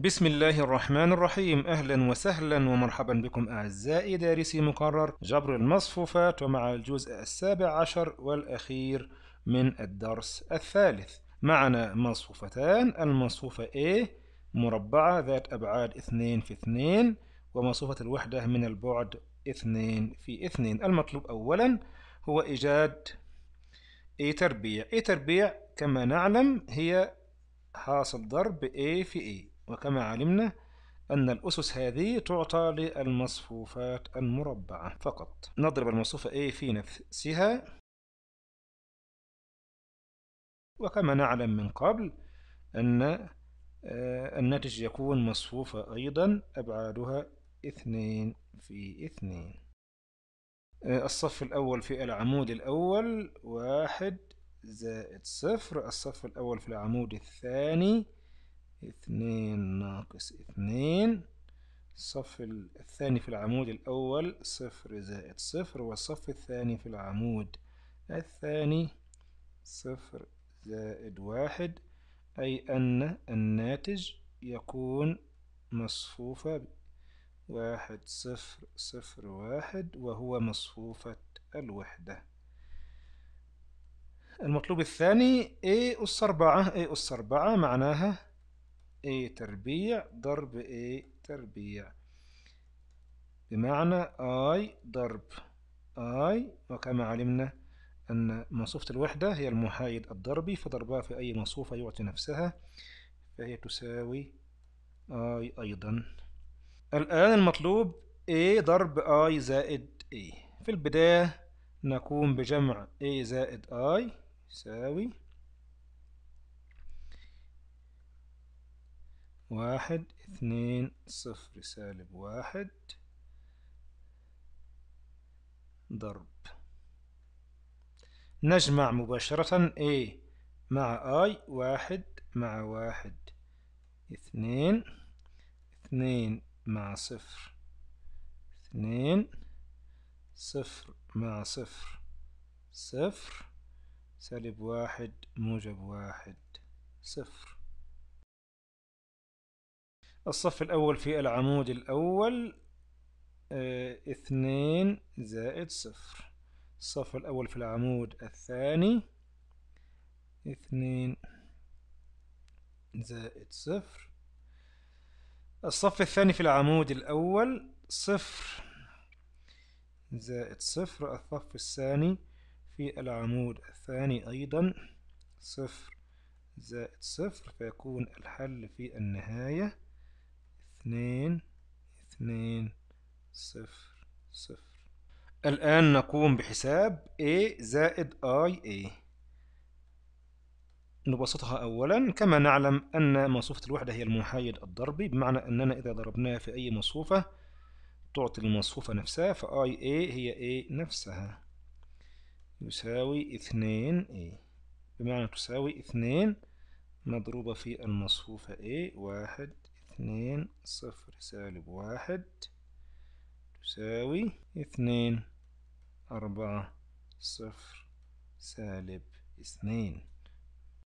بسم الله الرحمن الرحيم أهلا وسهلا ومرحبا بكم أعزائي دارسي مقرر جبر المصفوفات ومع الجزء السابع عشر والأخير من الدرس الثالث معنا مصفوفتان المصفوفة A مربعة ذات أبعاد 2 في 2 ومصفوفة الوحدة من البعد 2 في 2 المطلوب أولا هو إيجاد A تربيع A تربيع كما نعلم هي حاصل ضرب A في A وكما علمنا أن الأسس هذه تعطى للمصفوفات المربعة فقط نضرب المصفوفة A في نفسها وكما نعلم من قبل أن آه، الناتج يكون مصفوفة أيضا أبعادها اثنين في اثنين آه، الصف الأول في العمود الأول واحد زائد صفر الصف الأول في العمود الثاني اثنين ناقص اثنين الصف الثاني في العمود الأول صفر زائد صفر والصف الثاني في العمود الثاني صفر زائد واحد أي أن الناتج يكون مصفوفة واحد صفر صفر واحد وهو مصفوفة الوحدة المطلوب الثاني A أس أربعة A أس أربعة معناها A إيه تربيع ضرب A إيه تربيع بمعنى I ضرب I وكما علمنا أن منصوفة الوحدة هي المحايد الضربي فضربها في أي منصوفة يعطي نفسها فهي تساوي I أيضا الآن المطلوب A ضرب I زائد A في البداية نقوم بجمع A زائد I يساوي واحد اثنين صفر سالب واحد ضرب نجمع مباشرة A مع I واحد مع واحد اثنين اثنين مع صفر اثنين صفر مع صفر صفر سالب واحد موجب واحد صفر الصف الأول في العمود الأول آه، اثنين زائد صفر الصف الأول في العمود الثاني اثنين زائد صفر الصف الثاني في العمود الأول صفر زائد صفر الصف الثاني في العمود الثاني أيضا صفر زائد صفر فيكون الحل في النهاية اثنين اثنين صفر صفر الآن نقوم بحساب A زائد IA نبسطها أولا كما نعلم أن مصفوفة الوحدة هي المحايد الضربي بمعنى أننا إذا ضربناها في أي مصفوفة تعطي المصفوفة نفسها ف A هي A نفسها يساوي اثنين A بمعنى تساوي اثنين مضروبة في المصفوفة A واحد اثنين صفر سالب واحد تساوي اثنين أربعة صفر سالب اثنين